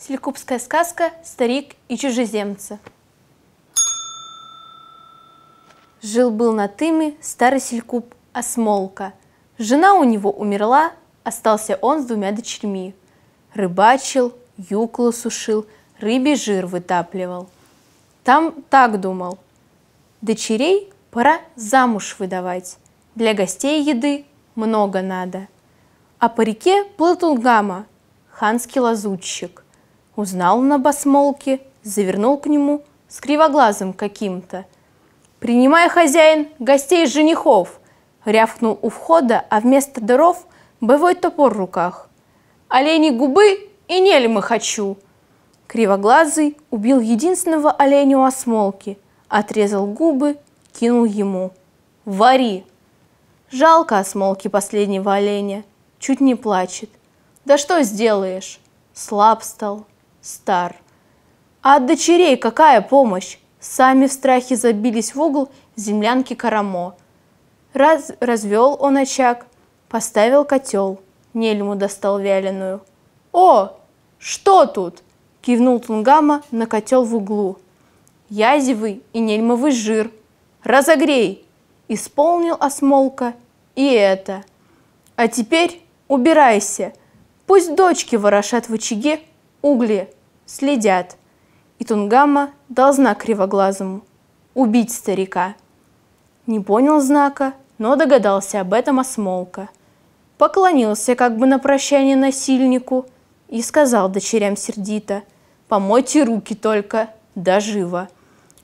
Селькупская сказка «Старик и чужеземцы». Жил-был на Тыме старый Селькуп Осмолка. Жена у него умерла, остался он с двумя дочерьми. Рыбачил, юклу сушил, рыбий жир вытапливал. Там так думал. Дочерей пора замуж выдавать. Для гостей еды много надо. А по реке плыл Тунгама, ханский лазутчик – Узнал на басмолке, завернул к нему с кривоглазым каким-то. «Принимай, хозяин, гостей и женихов!» Рявкнул у входа, а вместо даров боевой топор в руках. «Олени губы и нельмы хочу!» Кривоглазый убил единственного оленя у осмолки, отрезал губы, кинул ему. «Вари!» Жалко осмолки последнего оленя, чуть не плачет. «Да что сделаешь?» Слаб стал стар. А от дочерей какая помощь? Сами в страхе забились в угол землянки Карамо. Раз, развел он очаг, поставил котел, нельму достал вяленую. «О, что тут?» – кивнул Тунгама на котел в углу. «Язевый и нельмовый жир. Разогрей!» – исполнил осмолка и это. «А теперь убирайся, пусть дочки ворошат в очаге угли, следят, и Тунгама должна кривоглазому убить старика. Не понял знака, но догадался об этом осмолка. Поклонился как бы на прощание насильнику и сказал дочерям сердито, «Помойте руки только, да живо!»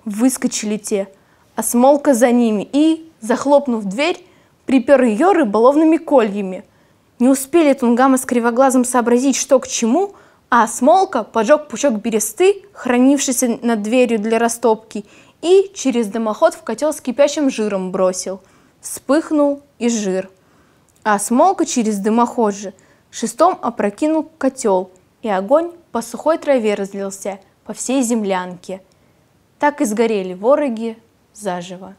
Выскочили те, осмолка за ними и, захлопнув дверь, припер ее рыболовными кольями. Не успели Тунгама с кривоглазом сообразить, что к чему — а Смолка поджег пучок бересты, хранившийся над дверью для растопки, и через дымоход в котел с кипящим жиром бросил. Вспыхнул и жир. А Смолка через дымоход же шестом опрокинул котел, и огонь по сухой траве разлился по всей землянке. Так и сгорели вороги заживо.